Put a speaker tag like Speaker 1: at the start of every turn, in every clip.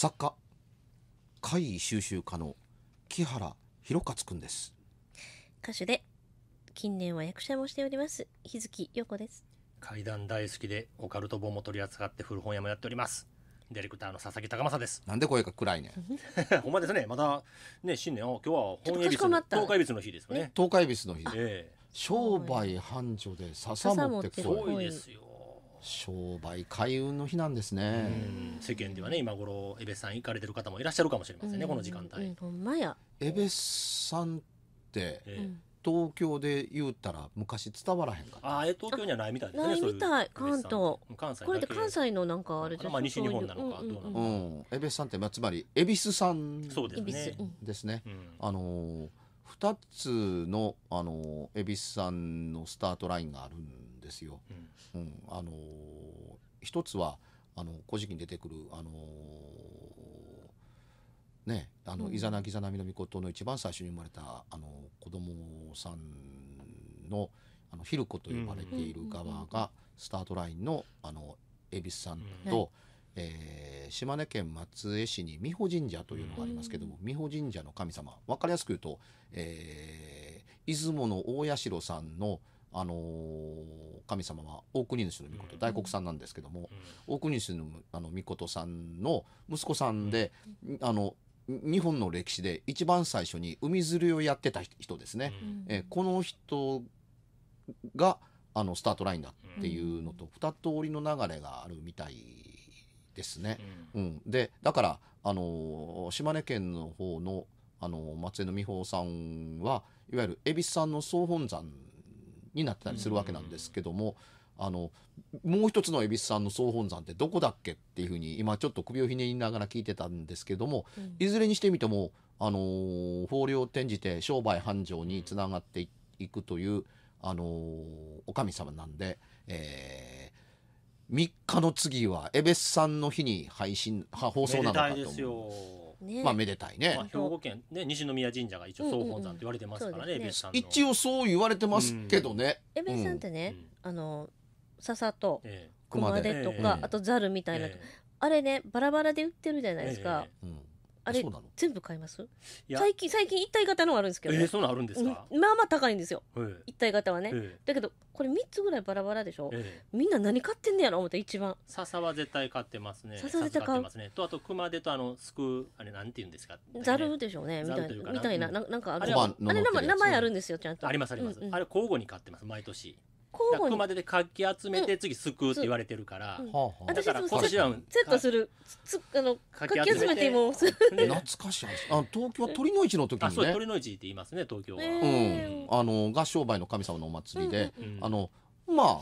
Speaker 1: 作家会議収集家の木原博勝くんです
Speaker 2: 歌手で近年は役者もしております日月陽子です
Speaker 3: 階段大好きでオカルト本も取り扱って古本屋もやっておりますディレクターの佐々木高正ですなんで
Speaker 1: 声が暗いね
Speaker 3: ほんまですねまたね新年を今日は本恵比寿東海恵比寿の日ですね
Speaker 1: 東海恵比寿の日、ええ、商売繁盛で笹持ってすごいですよ商売開運の日なんですね世間ではね今頃江
Speaker 3: 部さん行かれてる方もいらっしゃるかもしれ
Speaker 1: ませんね、この時間
Speaker 2: 帯、ほんまや
Speaker 1: 江部さんって、東京で言うたら昔伝わらへんかったあえ東京にはないみたいですねないみたい関東関西これで関
Speaker 2: 西のなんかあれじゃまあ西日本なのかどうなのかう
Speaker 1: ん江部さんって、まあ、つまり恵比寿さんそうですねですね、あの二つのあの恵比寿さんのスタートラインがあるんですよ。うん、うん、あの一つはあの古事記に出てくるあのね、あの、うん、イザナギザナミの御事の一番最初に生まれたあの子供さんのあのヒルコと呼ばれている側がスタートラインのあの恵比寿さんと、うん、えー、島根県松江市に美保神社というのがありますけども、うん、美保神社の神様分かりやすく言うと、えー、出雲の大社さんのあのー、神様は大国主の御大黒さんなんですけども、大国主のあの御さんの息子さんで、あの日本の歴史で一番最初に海釣りをやってた人ですね、うん、えこの人があのスタートラインだっていうのと2通りの流れがあるみたいですね。うん、でだからあの島根県の方のあの松江の美穂さんはいわゆる恵比寿さんの総本山になってたりするわけなんですけども。あのもう一つの恵比寿さんの総本山ってどこだっけっていうふうに今ちょっと首をひねりながら聞いてたんですけども、うん、いずれにしてみても、あのー、法令転じて商売繁盛につながっていくという、あのー、お神様なんで、えー、3日の次は恵比寿さんの日に配信放送なのかと思
Speaker 3: す。
Speaker 2: ね
Speaker 1: まあめでたいね、まあ、兵
Speaker 3: 庫県ね西宮神社が一応総
Speaker 2: 本山と言
Speaker 1: われてますからね,、うんうんね一応そう言われてますけどねえべ、うん、さんっ
Speaker 2: てね、うん、あの笹と熊手とか、ええ、あとザルみたいな、え、あれねバラバラで売ってるじゃないですか、ええあれ全部買います最近最近一体型のあるんですけど、ね、えー、そうなあるんですか、まあまあ高いんですよ、えー、一体型はね、えー、だけどこれ3つぐらいバラバラでしょ、えー、みんな何買ってんねやろ思った一番
Speaker 3: 笹は絶対買ってますね笹絶対買って、ね、とあと熊手とあのすくあれなんて言うんですかざる、でしょうねみたいなみたいな、うん、なんかあるあれ名前あるんですよちゃんとありますあります、うんうん、あれ交互に買ってます毎年交互に熊手でかき集めて次すくうって言われてるから、うんだからこ今年は
Speaker 2: セットするつあの
Speaker 3: かき集めても
Speaker 1: で懐かしい話あ東京は鳥の市の時あそう鳥
Speaker 3: の市って言いますね東京は、ううん、あ
Speaker 1: の合商売の神様のお祭りで、うんうんあのまあ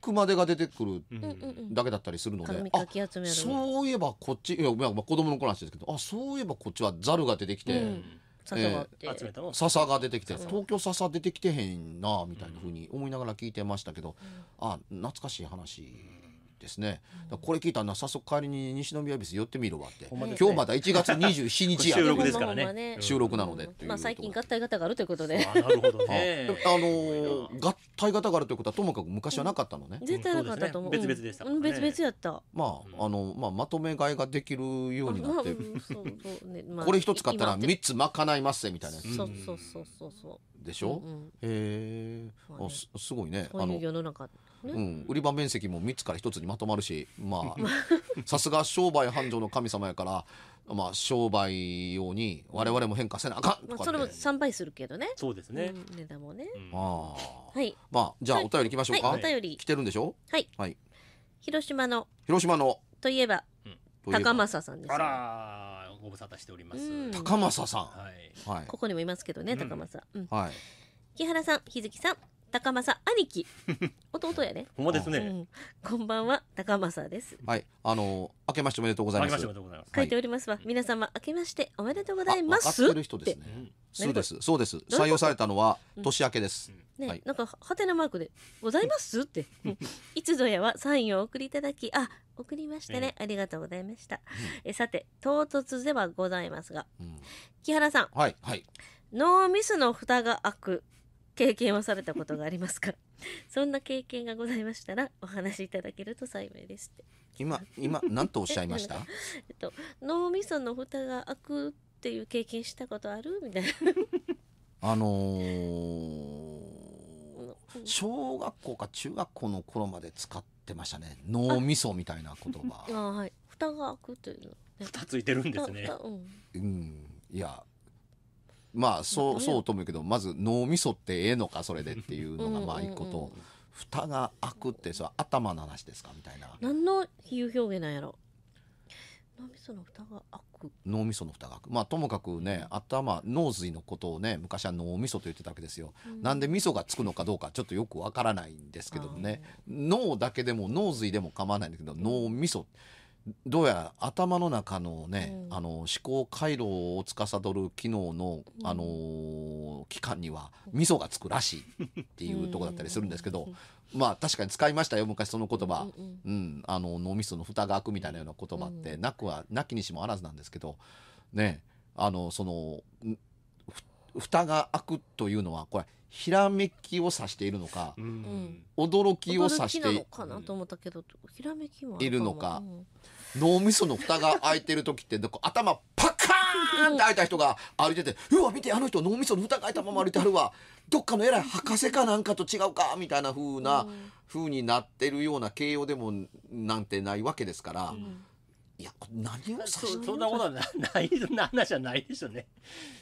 Speaker 1: 熊手が出てくるうんうんうんだけだったりするので紙かあき集めそういえばこっちいやまあ子供の頃の話ですけどあそういえばこっちはザルが出てきて、うん笹が、え笹が出てきて東京笹出てきてへんなみたいなふうに思いながら聞いてましたけど、うん、あ懐かしい話。ですね、うん、これ聞いたら早速代りに西宮ビス寄ってみるわって、ね、今日まだ1月27日や 収録ですからね収録なので、まあ、
Speaker 2: 最近合体型があるということでなる
Speaker 1: ほどねあのー、合体型があるということはともかく昔はなかったのね、うん、絶対なかったと思う、うん、別々でした、ね、別々やったまああのまあまとめ買いができるようになって、まあ、これ一つ買ったら3つ賄いますみたいなそうそ
Speaker 2: うそうそうそうでしょ、うんうん、
Speaker 1: へえ、まあね、すごいねあの世
Speaker 2: の中ね、うん、
Speaker 1: 売り場面積も3つから1つにまとまるしまあ さすが商売繁盛の神様やからまあ、商売用に我々も変化せなあかんまあ、それも
Speaker 2: 3倍するけどね
Speaker 1: そうですね、う
Speaker 2: ん、値段もね、うん、あはい
Speaker 1: まあじゃあお便りいきましょうか、はい、お便り来てるんでしょはい、はい、
Speaker 2: 広島の広島のといえば、うん、高政さんですあ
Speaker 3: らご無沙汰しております、
Speaker 2: 高政さん、
Speaker 1: はい、はい、
Speaker 3: ここに
Speaker 2: もいますけどね高政、うんはい木原さん、日月さん、高政兄貴 弟やねほんまですね、うんこんばんは高政です
Speaker 1: はい、あの明けましておめでとうございます。ます。書いており
Speaker 2: ますわ、皆様明けましておめでとうございますわかってる人ですね。そうです、
Speaker 1: そうです。採用されたのは年明けです。
Speaker 2: ね、はいなんかハテナマークで「ございます?」って「いつぞやはサインを送りいただきあ送りましたね、ありがとうございました」えさて唐突ではございますがうん木原さんはい、はい。ノーミスの蓋が開く経験をされたことがありますか そんな経験がございましたらお話しいただけると幸いですって
Speaker 1: 今今何とおっしゃいました
Speaker 2: えっと、脳みその蓋が開くっていう経験したことあるみたいな
Speaker 1: あのー、小学校か中学校の頃まで使ってましたね脳みそみたいな言葉
Speaker 2: あ、はい、蓋が開くという
Speaker 1: の、ね、蓋ついてるんですね、うん、うん、いやまあそうそうと思うけどまず脳みそってええのかそれでっていうのがまあ一個と。蓋が開くってさ頭の話ですかみたい
Speaker 2: な何の比喩表現なんやろ脳みその蓋が開く
Speaker 1: 脳みその蓋が開くまあともかくね頭脳髄のことをね昔は脳みそと言ってたわけですよ、うん、なんで味噌がつくのかどうかちょっとよくわからないんですけどもね脳だけでも脳髄でも構わないんだけど脳みそ、どうやら頭の中のね、うん、あの思考回路を司る機能の、うん、あの器官には味噌がつくらしいっていうとこだったりするんですけど、うん、まあ確かに使いましたよ昔その言葉、うんあの脳みその蓋が開くみたいなような言葉ってなくはなきにしもあらずなんですけどねあのその蓋が開くというのはこれひらめきを指しているのか、うん、驚きを指しているのか脳みその蓋が開いてる時って頭パカーンって開いた人が歩いてて「うわ見てあの人脳みその蓋が開いたまま歩いてあるわどっかの偉い博士かなんかと違うか」みたいな風な、うん、風になってるような形容でもなんてないわけですから。うん
Speaker 3: いや何をそ そんなことはなな
Speaker 1: い話じゃないですよね。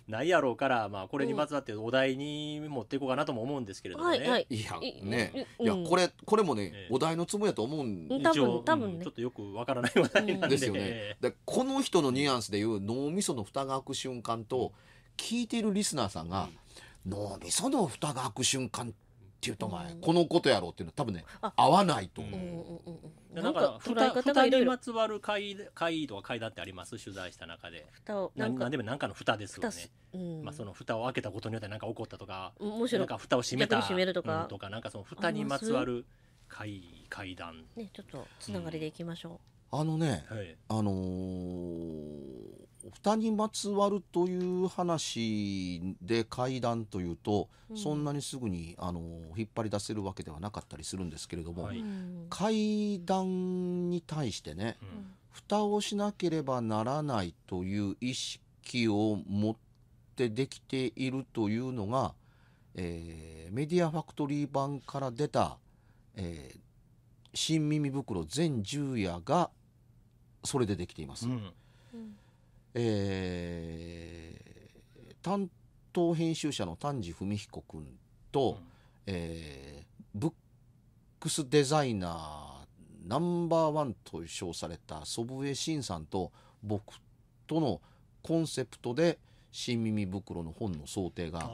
Speaker 1: ないやろうから、まあ、これに
Speaker 3: まつわってお題に持っていこうかなとも思うんですけれどもね。はいはいいやねいやこれこれ
Speaker 1: もねお題のつもりやと思うんうん多一応分多分
Speaker 3: ちょっとよくわからない話題なんで。すよね。
Speaker 1: でこの人のニュアンスでいう脳みその蓋が開く瞬間と聞いているリスナーさんが脳みその蓋が開く瞬間っ言うとお前、このことやろうっていうのは多分ね合わないと
Speaker 4: 思
Speaker 1: う。なんか歌い方がにま
Speaker 3: つわる回回とか回だってあります取材した中で。蓋をなんかでもなんかの蓋ですよね。うん、まあその蓋を開けたことによってなんか起こったとか、むしろなんか蓋を閉めた閉めるとか、うん、とかなんかその蓋にまつわる回回談。
Speaker 2: ねちょっとつながりでいきましょ
Speaker 1: う。あのね、はい、あの蓋にまつわるという話で怪談というと、うん、そんなにすぐにあの引っ張り出せるわけではなかったりするんですけれども、はい、怪談に対してね、うん、蓋をしなければならないという意識を持ってできているというのが、えー、メディアファクトリー版から出た、えー、新耳袋全10夜がそれでできています。うんえー、担当編集者の丹治文彦君と、うん、えー、ブックスデザイナーナンバーワンと称された祖父江慎さんと僕とのコンセプトで新耳袋の本の想定が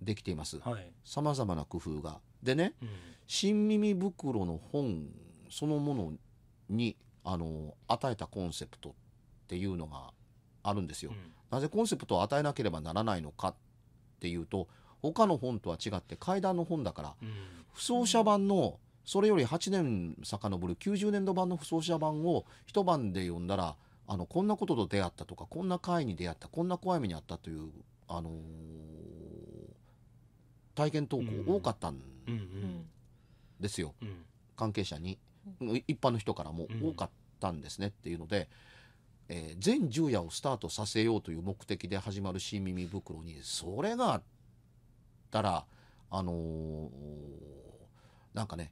Speaker 1: できています。さまざまな工夫が。でね、うん、新耳袋の本そのものにあの与えたコンセプトってっていうのがあるんですよ。うん、なぜコンセプトを与えなければならないのかっていうと他の本とは違って階段の本だから、うん、不走者版のそれより8年遡る90年度版の不走者版を一晩で読んだらあのこんなことと出会ったとかこんな会に出会ったこんな怖い目にあったという、あのー、体験投稿多かったんですよ、うん、関係者に、一般の人からも多かったんですねっていうので。えー、全10夜をスタートさせようという目的で始まる新耳袋にそれがあったらあのー、なんかね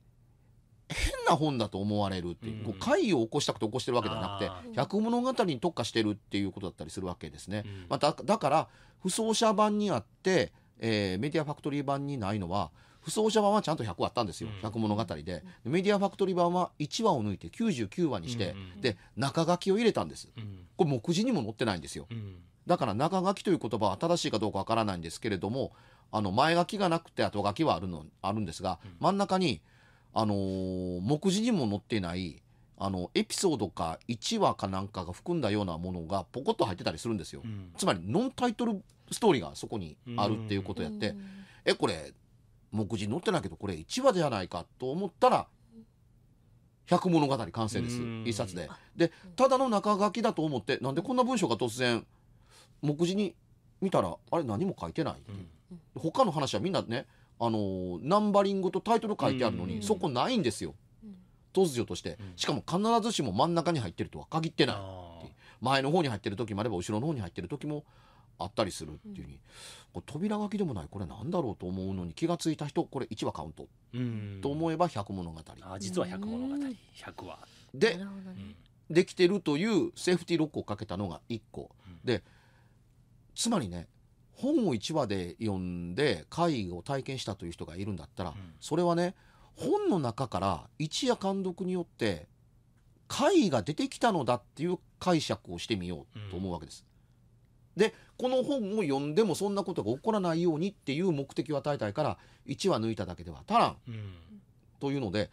Speaker 1: 変な本だと思われるっていう,、こう会を起こしたくて起こしてるわけではなくて百物語に特化してるっていうことだったりするわけですね。まあ、だから不走者版にあって、えー、メディアファクトリー版にないのは不走者版はちゃんと100あったんですよ「百、うん、物語で」でメディアファクトリー版は1話を抜いて99話にして、うんで中書きを入れたんです、うん、これ目次にも載ってないんですよ、うん、だから中書きという言葉は正しいかどうかわからないんですけれどもあの前書きがなくて後書きはあるのあるんですが、真ん中に、あのー、目次にも載ってないあのエピソードか1話かなんかが含んだようなものがポコッと入ってたりするんですよ、つまりノンタイトルストーリーがそこにあるっていうことやって、えこれ目次に載ってないけどこれ1話ではないかと思ったら百物語完成です一冊で。でただの中書きだと思ってなんでこんな文章が突然目次に見たらあれ何も書いてない、うん、他の話はみんなねあのナンバリングとタイトル書いてあるのにそこないんですよ突如としてしかも必ずしも真ん中に入ってるとは限ってない前の方に入ってる時もあれば後ろの方に入ってる時もあったりするっていうに、うん、扉書きでもないこれなんだろうと思うのに気が付いた人これ1話カウント、うん、と思えば百物語あ実は百物語
Speaker 4: 100話
Speaker 1: で、ね、できてるというセーフティーロックをかけたのが1個、うん、でつまりね本を1話で読んで会を体験したという人がいるんだったら、それはね本の中から一夜監督によって会が出てきたのだっていう解釈をしてみようと思うわけです。でこの本を読んでもそんなことが起こらないようにっていう目的を与えたいから1話抜いただけでは足らん、うん、というので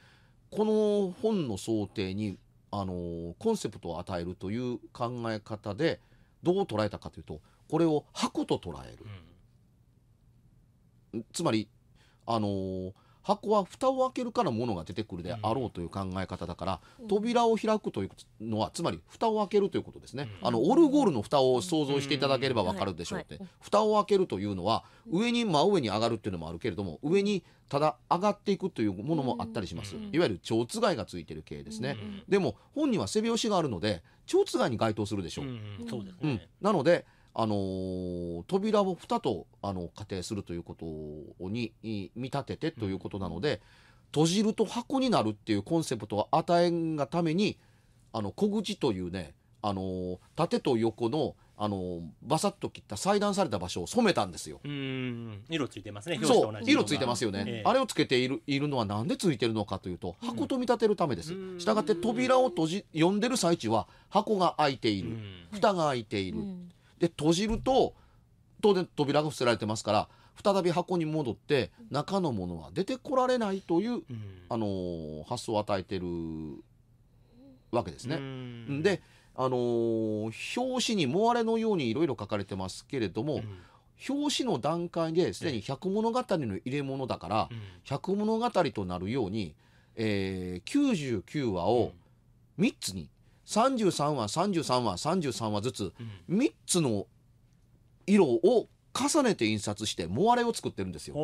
Speaker 1: この本の想定にあのコンセプトを与えるという考え方でどう捉えたかというとこれを箱と捉える、うん、つまりあの箱は蓋を開けるから物が出てくるであろうという考え方だから、扉を開くというのはつまり蓋を開けるということですね、あのオルゴールの蓋を想像していただければわかるでしょうって、蓋を開けるというのは上に真上に上がるっていうのもあるけれども上にただ上がっていくというものもあったりします、いわゆる蝶つがいがついてる系ですね、でも本には背拍子があるので蝶つがいに該当するでしょう、うん、なのであの扉を蓋とあの仮定するということに見立ててということなので、閉じると箱になるっていうコンセプトは与えんがためにあの小口というね、あの縦と横のあのバサッと切った裁断された場所を染めたんですよ。
Speaker 3: 色ついてますね。そう色ついてますよね。えー、あ
Speaker 1: れをつけているいるのはなんでついてるのかというと箱と見立てるためです。したがって扉を閉じ読んでる最中は箱が開いている、蓋が開いている。で閉じると当然扉が伏せられてますから再び箱に戻って中のものは出てこられないという、うん、あの発想を与えてるわけですね。うん、であの表紙に「もわれ」のようにいろいろ書かれてますけれども、うん、表紙の段階ですでに「百物語」の入れ物だから「百物語」となるように、えー、99話を3つに33話33話33話ずつ3つの色を重ねて印刷してモアレを作ってるんですよ。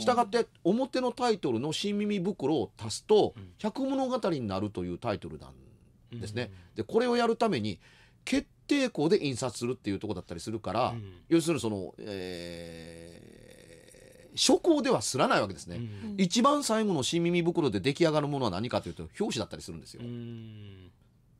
Speaker 1: したがって表のタイトルの「新耳袋」を足すと「百物語」になるというタイトルなんですね。でこれをやるために決定校で印刷するっていうとこだったりするから、要するにその、えー、初稿ではすらないわけですね、一番最後の新耳袋で出来上がるものは何かというと表紙だったりするんですよ。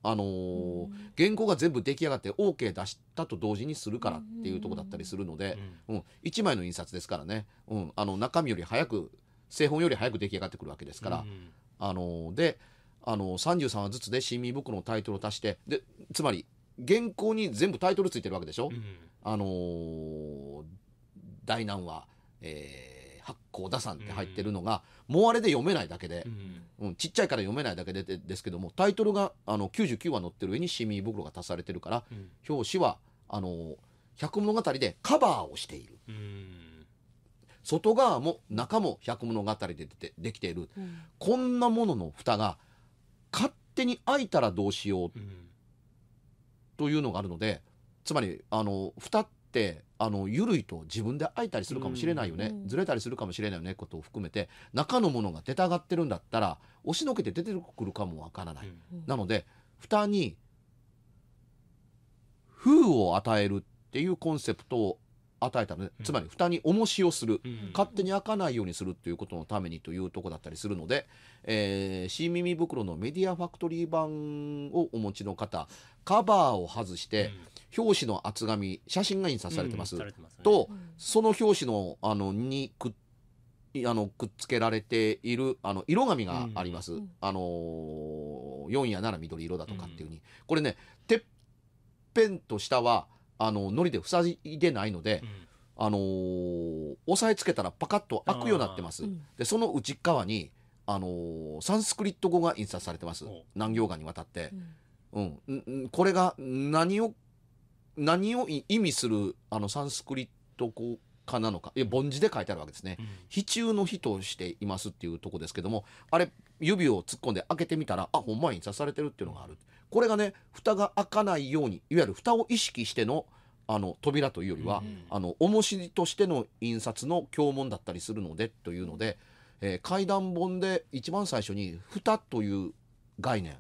Speaker 1: あのー、原稿が全部出来上がって OK 出したと同時にするからっていうとこだったりするので、うん、うん、1枚の印刷ですからね、うん、あの中身より早く製本より早く出来上がってくるわけですから、うん、あのー、で、あのー、33話ずつで新民袋のタイトルを足してでつまり原稿に全部タイトルついてるわけでしょ。うん、あの第何話、えーこうださんって入ってるのが、もうあれで読めないだけで、うんちっちゃいから読めないだけでですけどもタイトルがあの99話載ってる上に市民袋が足されてるから、表紙はあの百物語でカバーをしている。外側も中も百物語ででできている、うん、こんなものの蓋が勝手に開いたらどうしよう、というのがあるのでつまりあの蓋っってあの緩いと自分で開いたりするかもしれないよね、うん、ずれたりするかもしれないよねことを含めて中のものが出たがってるんだったら押しのけて出てくるかもわからない、うん、なので蓋に「風を与える」っていうコンセプトを与えたので、つまり蓋に重しをする、うん、勝手に開かないようにするということのためにというとこだったりするので、えー、新耳袋のメディアファクトリー版をお持ちの方カバーを外して、表紙の厚紙写真が印刷されてますうんますね、とその表紙のあのにくっあのくっつけられているあの色紙があります、あのー、4や7緑色だとかっていうふうに、これねてっぺんと下はあのりで塞いでないので、うん、あのー、押さえつけたらパカッと開くようになってます。でその内側にあのー、サンスクリット語が印刷されてます何行間にわたって、うん、うん、これが何を何を意味するあのサンスクリット語家なのかいや凡字で書いてあるわけですね、うん、非中の日としていますっていうとこですけどもあれ指を突っ込んで開けてみたらあほんまに刺されてるっていうのがあるこれがね蓋が開かないようにいわゆる蓋を意識してのあの扉というよりは、うん、あの重しとしての印刷の経文だったりするのでというので、えー、階段本で一番最初に蓋という概念、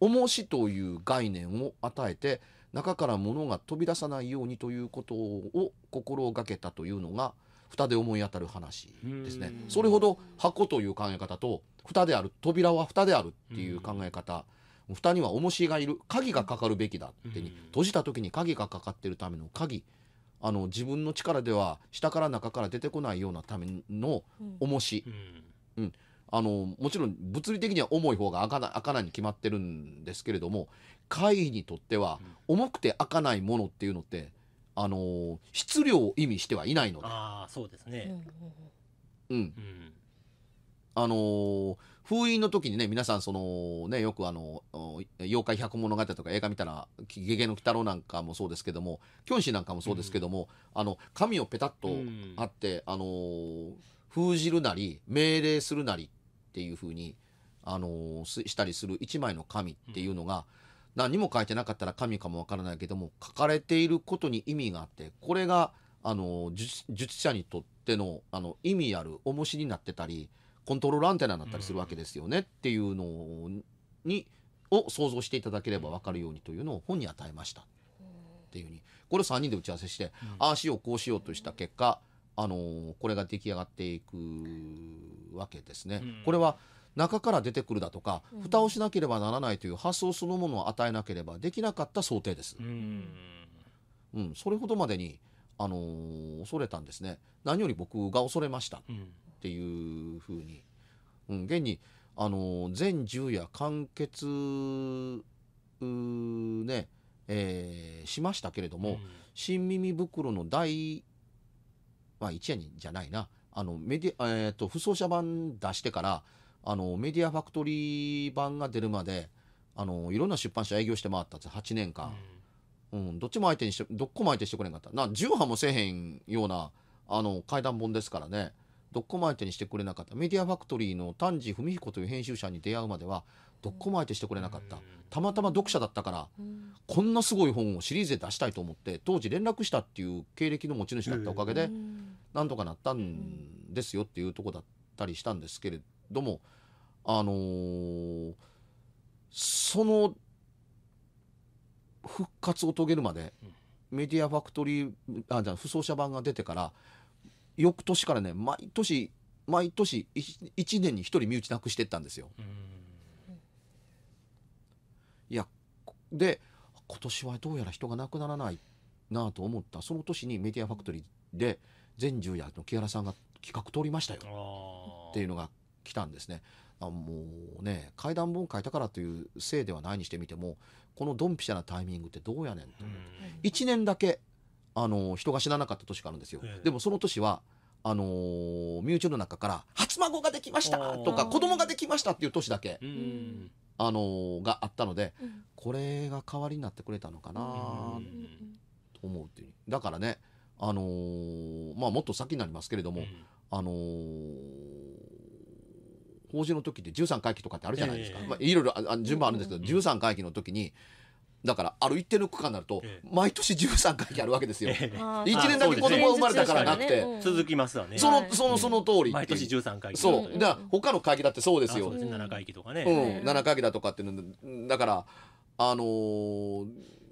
Speaker 1: うん、重しという概念を与えて中から物が飛び出さないようにということを心がけたというのが蓋で思い当たる話
Speaker 4: ですねそ
Speaker 1: れほど箱という考え方と蓋である扉は蓋であるっていう考え方蓋には重しがいる鍵がかかるべきだってに閉じた時に鍵がかかってるための鍵あの自分の力では下から中から出てこないようなための重し、うん、うんあのもちろん物理的には重い方が開かない開かないに決まってるんですけれども会議にとっては重くて開かないものっていうのってあの質量を意味してはいないので。
Speaker 4: あ
Speaker 3: そうですね、
Speaker 1: うん、うん、あの封印の時にね皆さんそのねよくあの「妖怪百物語」とか映画見たら「ゲゲの鬼太郎」なんかもそうですけども「キョンシー」なんかもそうですけども、うん、あの紙をペタッとあって、うん、あの封じるなり命令するなりっっていうふうに、あのー、したりする一枚の紙っていうのが、何も書いてなかったら神かもわからないけども書かれていることに意味があってこれがあの術者にとってのあの意味ある重しになってたりコントロールアンテナになったりするわけですよねっていうのにを想像していただければ分かるようにというのを本に与えましたっていうふうにこれを3人で打ち合わせして、ああしようこうしようとした結果あのこれが出来上がっていくわけですね。これは中から出てくるだとか、蓋をしなければならないという発想そのものを与えなければできなかった想定です。うん、うん、それほどまでにあのー、恐れたんですね。何より僕が恐れましたっていうふうに、うん、現にあのー、全10夜完結ね、えー、しましたけれども、うん、新耳袋の第まあ、一夜にじゃないな、あのメディア、えーと、と不走者版出してからあの、メディアファクトリー版が出るまで、あのいろんな出版社営業して回ったって8年間、うん、どっちも相手にしてどっこも相手してくれなかったな重版もせえへんようなあの怪談本ですからねどっこも相手にしてくれなかったメディアファクトリーの丹治文彦という編集者に出会うまではどっこも相手してくれなかった、たまたま読者だったから、こんなすごい本をシリーズで出したいと思って当時連絡したっていう経歴の持ち主だったおかげで、なんとかなったんですよっていうとこだったりしたんですけれどもあのー、その復活を遂げるまで、メディアファクトリーあじゃあ不走者版が出てから翌年からね毎年毎年 1, 年に1人身内なくしてったんですよ。いやで今年はどうやら人が亡くならないなと思ったその年にメディアファクトリーで全十夜の木原さんが企画通りましたよっていうのが来たんですね。あもうね怪談本書いたからというせいではないにしてみてもこのドンピシャなタイミングってどうやねんと、うん、1年だけあの人が死ななかった年があるんですよ、ええ、でもその年はあのー、身内の中から「初孫ができました!」とか「子供ができました!」っていう年だけ、あのー、があったので、うん、これが代わりになってくれたのかなと思うっていうだからねあのー、まあ、もっと先になりますけれども、うん、あのー、法事の時って13回忌とかってあるじゃないですか、えー、まあ、いろいろあ順番あるんですけど、うん、13回忌の時にだからある一定の区間になると、毎年13回忌あるわけですよ、えー、1年だけ子供が生まれたからなくて、続きますわねそのそのその通り毎年13回忌そうだから他の会議だってそうですよ、ね、7回忌とかね、うん、7回帰だとかってだからあのー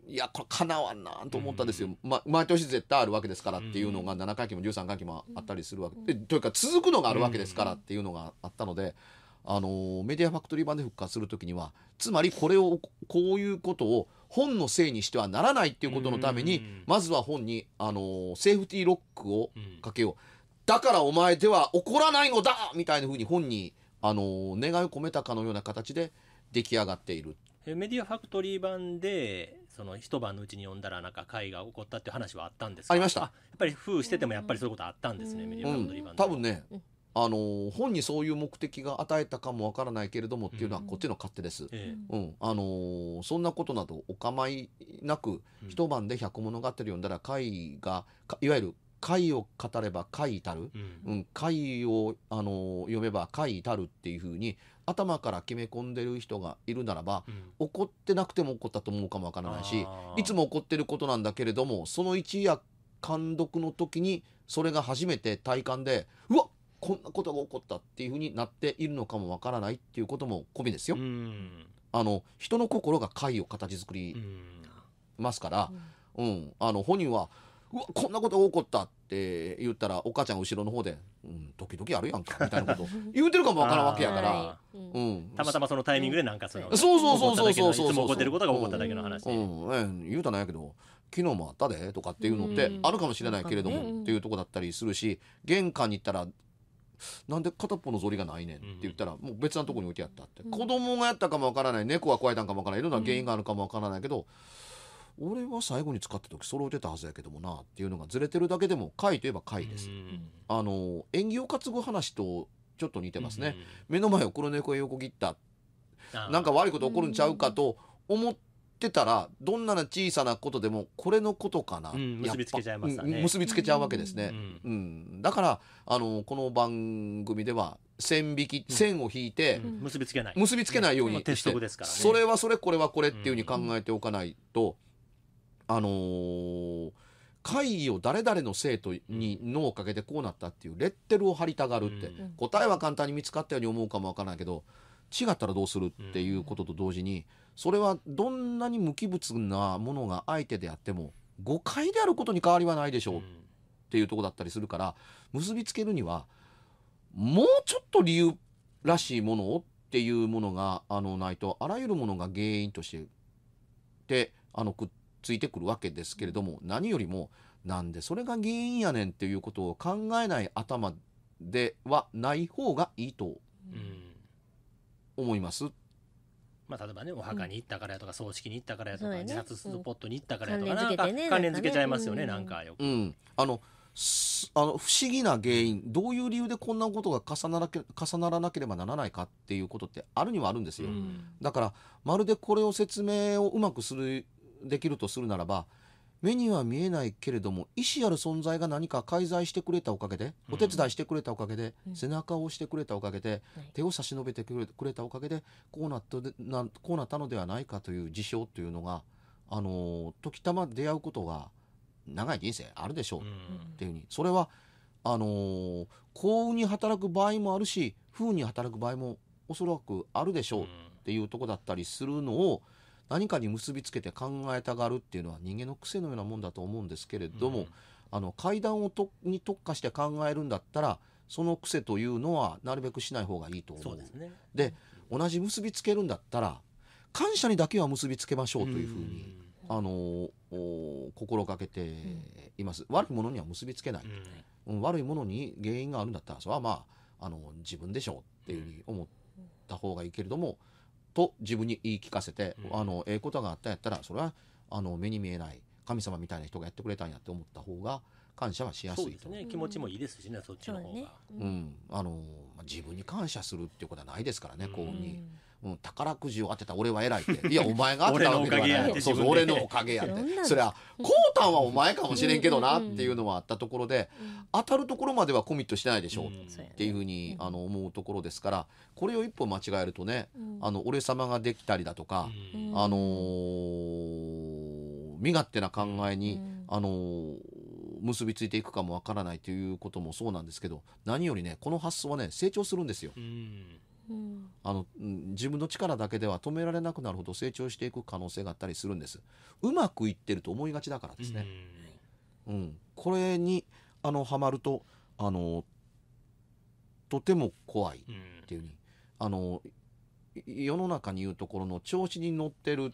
Speaker 1: いやこれかなわんなと思ったんですよ、うんま、毎年絶対あるわけですからっていうのが7回期も13回期もあったりするわけでというか続くのがあるわけですからっていうのがあったので。あのメディアファクトリー版で復活する時にはつまりこれをこういうことを本のせいにしてはならないっていうことのためにまずは本に、あのセーフティーロックをかけよう、うん、だからお前では怒らないのだみたいなふうに本に、あの願いを込めたかのような形で出来上がっている。
Speaker 3: メディアファクトリー版でその一晩のうちに読んだらなんか会が起こったっていう話はあったんですありましたやっぱり封しててもやっぱりそういうことあったんですね、うん、メディアンドリバンド、多
Speaker 1: 分ね、あの本にそういう目的が与えたかもわからないけれどもっていうのはこっちの勝手です、うん、うん、あのそんなことなどお構いなく、一晩で「百物語」を読んだら会がいわゆる回を語れば回至る、うん、回をあの読めば回至るっていうふうに頭から決め込んでる人がいるならば、うん、怒ってなくても怒ったと思うかもわからないしいつも怒ってることなんだけれどもその一夜監督の時にそれが初めて体感でうわっこんなことが起こったっていうふうになっているのかもわからないっていうことも込みですよ。うん、あの人の心が回を形作りますから、うん、うん、あの本人はうわこんなこと起こったって言ったらお母ちゃん後ろの方で「うん時々あるやんか」みたいなこと 言うてるかもわからんわけやから、うん、たまたまそのタイミングでな
Speaker 3: んかその、うん、そうそうそうそうそうそうそうそうそうそうそうそうそうそ
Speaker 1: うそう昨日もあったでとかっていうのってあるかもしれないけれども、っていうとこだったりするし玄関に行ったらなんで片っぽのゾリがないねんって言ったら、もう別なとこに置いてあったって、うん、子供がやったかもわからない猫が怖えたんかもわからないいろんな原因があるかもわからないけど、俺は最後に使った時揃えてたはずやけどもなっていうのがずれてるだけでも回といえば回です。あの縁起を担ぐ話とちょっと似てますね。目の前を黒猫へ横切ったなんか悪いこと起こるんちゃうかと思ってたらどんな小さなことでもこれのことかな、結びつけちゃいますね結びつけちゃうわけですね、うん、だからあのこの番組では線引き、線を引いて、結びつけない結びつけないようにして、ね、それはそれこれはこれっていうふうに考えておかないと、あのー、会議を誰々の生徒に脳をかけてこうなったっていうレッテルを貼りたがるって、うん、答えは簡単に見つかったように思うかもわからないけど違ったらどうするっていうことと同時にそれはどんなに無機物なものが相手であっても誤解であることに変わりはないでしょうっていうとこだったりするから結びつけるにはもうちょっと理由らしいものをっていうものがあのないとあらゆるものが原因としてであのくっついてくるわけですけれども何よりもなんでそれが原因やねんっていうことを考えない頭ではない方がいいと思います。
Speaker 3: まあ、例えばねお墓に行ったからやとか、葬式に行ったからやとか、自殺するポットに行ったからやとか、なんか関連付けちゃいますよね、なんかよく。
Speaker 1: あのあの不思議な原因どういう理由でこんなことが重なら重ならなければならないかっていうことってあるにはあるんですよ、だからまるでこれを説明をうまくするできるとするならば目には見えないけれども意思ある存在が何か介在してくれたおかげで、お手伝いしてくれたおかげで、うん、背中を押してくれたおかげで、うん、手を差し伸べてくれたおかげでこうなったなこうなったのではないかという事象というのが、あの時たま出会うことが長い人生あるでしょうっていうふうに、それはあの幸運に働く場合もあるし不運に働く場合もおそらくあるでしょうっていうとこだったりするのを、何かに結びつけて考えたがるっていうのは人間の癖のようなもんだと思うんですけれども、うん、あの階段をとに特化して考えるんだったらその癖というのはなるべくしない方がいいと思う。で、ね、同じ結びつけるんだったら感謝にだけは結びつけましょうというふうに、うん、あの心がけています、悪いものには結びつけない、うん、悪いものに原因があるんだったらそれはまああの自分でしょうっていうふうに思った方がいいけれども、と自分に言い聞かせて、うん、あのええことがあったんやったらそれはあの目に見えない神様みたいな人がやってくれたんやって思った方が感謝はしやすいと、ね、気持ちもいいですしね、うん、そっちの方が、うんあの自分に感謝するっていうことはないですからね幸運に。うんうん、宝くじを当てた俺は偉いって いやお前が当てたわけではないそうそう俺のおかげやってそりゃこうたんはお前かもしれんけどなっていうのはあったところで、当たるところまではコミットしてないでしょうっていうふうに、あの思うところですからこれを一歩間違えるとね、あの俺様ができたりだとか、あのー、身勝手な考えに、あのー結びついていくかもわからないということもそうなんですけど何よりねこの発想はね成長するんですよ。うんあの自分の力だけでは止められなくなるほど成長していく可能性があったりするんですうまくいってると思いがちだからですね、うん、うん、これにあのハマるとあのとても怖いっていううにあの世の中に言うところの調子に乗ってるっ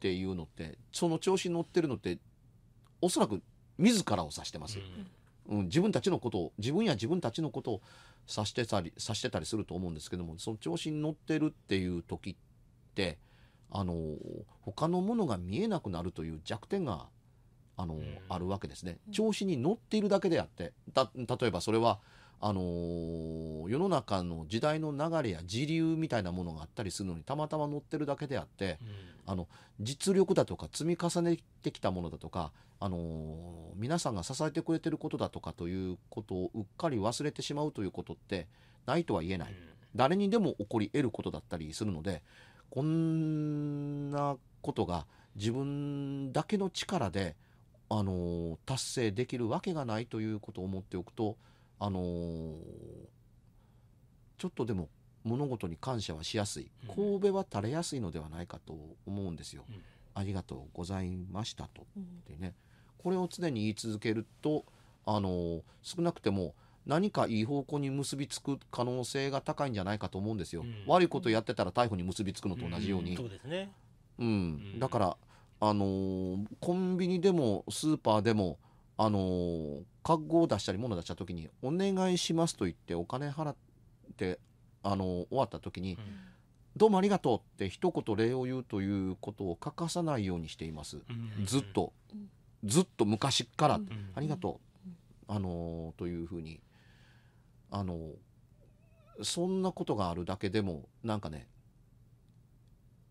Speaker 1: ていうのって、その調子に乗ってるのっておそらく自らを指してます、うん自分たちのことを自分や自分たちのことをさしてたりさしてたりすると思うんですけどもその調子に乗ってるっていう時ってあの他のものが見えなくなるという弱点があの、あるわけですね。調子に乗っているだけであってた例えばそれはあのー、世の中の時代の流れや時流みたいなものがあったりするのにたまたま乗ってるだけであって、うん、あの実力だとか積み重ねてきたものだとか、あのー、皆さんが支えてくれてることだとかということをうっかり忘れてしまうということってないとは言えない、うん、誰にでも起こり得ることだったりするのでこんなことが自分だけの力で、あのー、達成できるわけがないということを思っておくと。あのー、ちょっとでも物事に感謝はしやすい神戸は垂れやすいのではないかと思うんですよ。うん、ありがとうございましたと、ってねこれを常に言い続けると、あのー、少なくても何かいい方向に結びつく可能性が高いんじゃないかと思うんですよ。うん、悪いことやってたら逮捕に結びつくのと同じように。うんだから、あのー、コンビニでもスーパーでも、あのーカゴを出したり物を出した時に「お願いします」と言ってお金払ってあの終わった時に、どうもありがとう」って一言礼を言うということを欠かさないようにしています、ずっとずっと昔から「ありがとう」あのというふうにあのそんなことがあるだけでもなんかね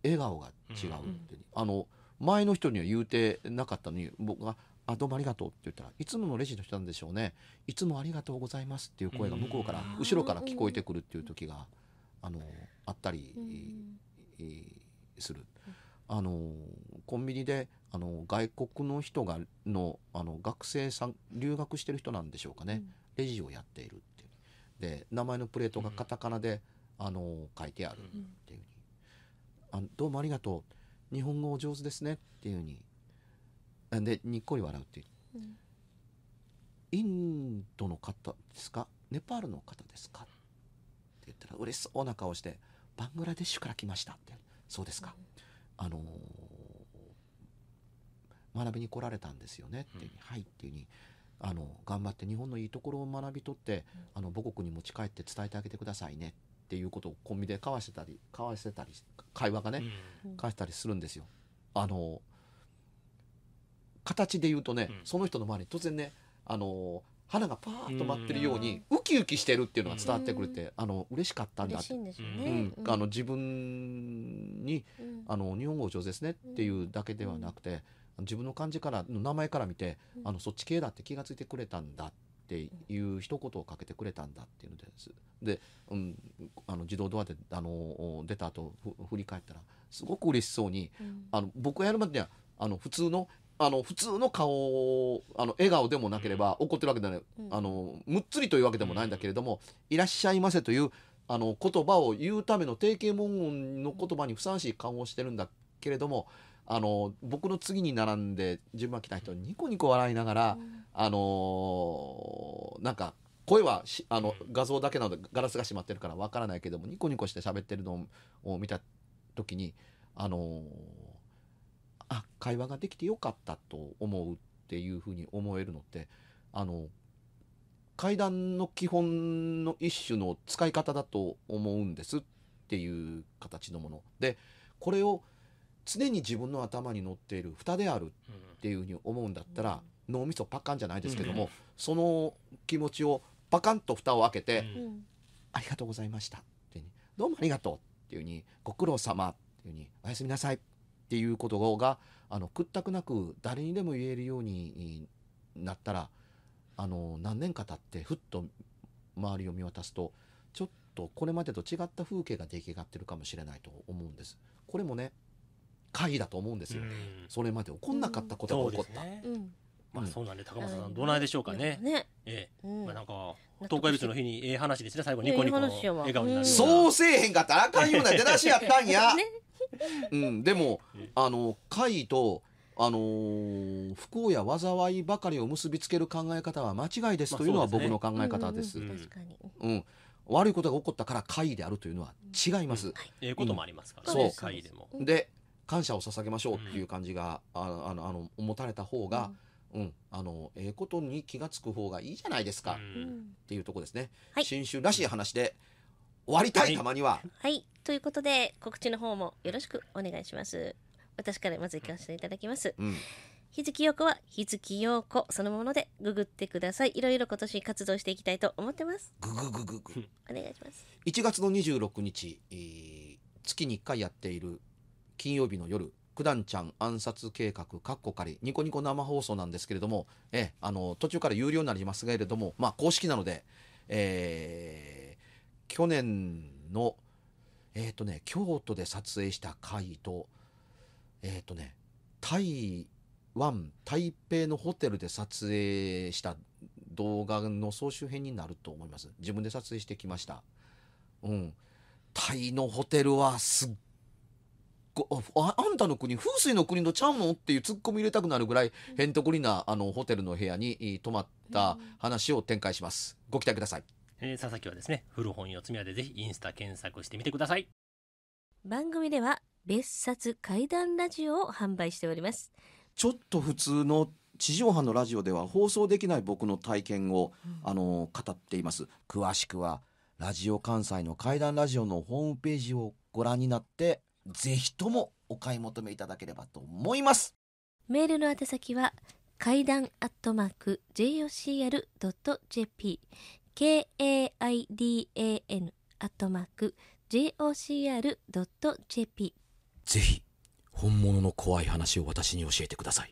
Speaker 1: 笑顔が違うって、あの前の人には言うてなかったのに僕があどうもありがとうって言ったらいつものレジの人なんでしょうねいつもありがとうございますっていう声が向こうから後ろから聞こえてくるっていう時があのあったりする。あのコンビニであの外国の人がのあの学生さん留学してる人なんでしょうかね、レジをやっているっていうで名前のプレートがカタカナで、あの書いてあるっていううにあ「どうもありがとう日本語お上手ですね」っていうふうにでにっこり笑うっていう、うん、インドの方ですかネパールの方ですか?」って言ったら嬉しそうな顔して「バングラデシュから来ました」って「そうですか」あのー、学びに来られたんですよね」っていうに「はい」っていうにあの頑張って日本のいいところを学び取ってあの母国に持ち帰って伝えてあげてくださいねっていうことをコンビで交わしてたり交わしてたり会話がね、うん、交わしたりするんですよ。あの形で言うとね、その人の周りに突然ねあの花がパーッと舞ってるようにウキウキしてるっていうのが伝わってくれて、うあの嬉しかったんだって、う
Speaker 4: ん、あ
Speaker 1: の自分に、あの日本語上手ですねっていうだけではなくて、自分の漢字からの名前から見て、あのそっち系だって気が付いてくれたんだっていう一言をかけてくれたんだっていうのですで、うん、あの自動ドアであの出た後ふ振り返ったらすごく嬉しそうに、あの僕がやるまでにはあの普通のあの普通の顔あの笑顔でもなければ怒ってるわけではない、うん、あのむっつりというわけでもないんだけれども「いらっしゃいませ」というあの言葉を言うための定型文言の言葉にふさわしい顔をしてるんだけれどもあの僕の次に並んで順番来た人ニコニコ笑いながら、うん、あのなんか声はあの画像だけなのでガラスが閉まってるからわからないけどもニコニコして喋ってるのを見た時にあのーあ会話ができてよかったと思うっていうふうに思えるのってあの階段の基本の一種の使い方だと思うんですっていう形のものでこれを常に自分の頭に乗っている蓋であるっていうふうに思うんだったら、うん、脳みそパカンじゃないですけども、うん、その気持ちをパカンと蓋を開けて、うん、ありがとうございました」っていうに「どうもありがとう」っていうふうに「ご苦労様っていうふうに「おやすみなさい」っていうことがあの屈託なく誰にでも言えるようになったらあの何年か経ってふっと周りを見渡すとちょっとこれまでと違った風景が出来上がってるかもしれないと思うんです。これもね会議だと思うんですよ、それまで起こんなかったことが起こった。まあそうなんで高松さんどないでしょうかね。ね。
Speaker 4: ええ。まあなんか東海別の
Speaker 3: 日にええ話ですね。最後
Speaker 1: ニコニコ笑顔になる。そうせえへんかったらあかんような出だしやったんや。うん、でもあの会とあのー、不幸や災いばかりを結びつける考え方は間違いですというのは僕の考え方です。確かに。うん悪いことが起こったからか異であるというのは違います。ええこともありますからね。怪異でも。で感謝を捧げましょうっていう感じが、あの、あのあの持たれた方が、うん、あのええことに気が付く方がいいじゃないですか、っていうとこですね、はい、新春らしい話で終わりたい、たまには。
Speaker 2: はいということで告知の方もよろしくお願いします私からまず行かせていただきます、うん、日月陽子は日月陽子そのものでググってくださいいろいろ今年活動していきたいと思ってます
Speaker 1: グググググお願いします1月の26日、月に1回やっている金曜日の夜九段ちゃん暗殺計画かっこ仮ニコニコ生放送なんですけれどもえあの途中から有料になりますけれどもまあ公式なのでえー、去年のえっ、ー、とね、京都で撮影した回と、えっ、ー、とね、台湾、台北のホテルで撮影した動画の総集編になると思います。自分で撮影してきました。うん。タイのホテルはすっごああんたの国風水の国のちゃうのっていうツッコミ入れたくなるぐらいへんとこりなあのホテルの部屋に泊まった話を展開します。ご期待ください。
Speaker 3: えー、佐々木はですね、古本四つ宮でぜひインスタ検索してみてください。
Speaker 2: 番組では別冊怪談ラジオを販売しております。
Speaker 1: ちょっと普通の地上波のラジオでは放送できない僕の体験を、うん、あの語っています。詳しくはラジオ関西の怪談ラジオのホームページをご覧になって、ぜひともお買い求めいただければと思います。
Speaker 2: メールの宛先は、階段アットマーク jocr.jp k-a-i-d-a-n アットマーク jocr.jp
Speaker 1: ぜひ本物の怖い話を私に教えてください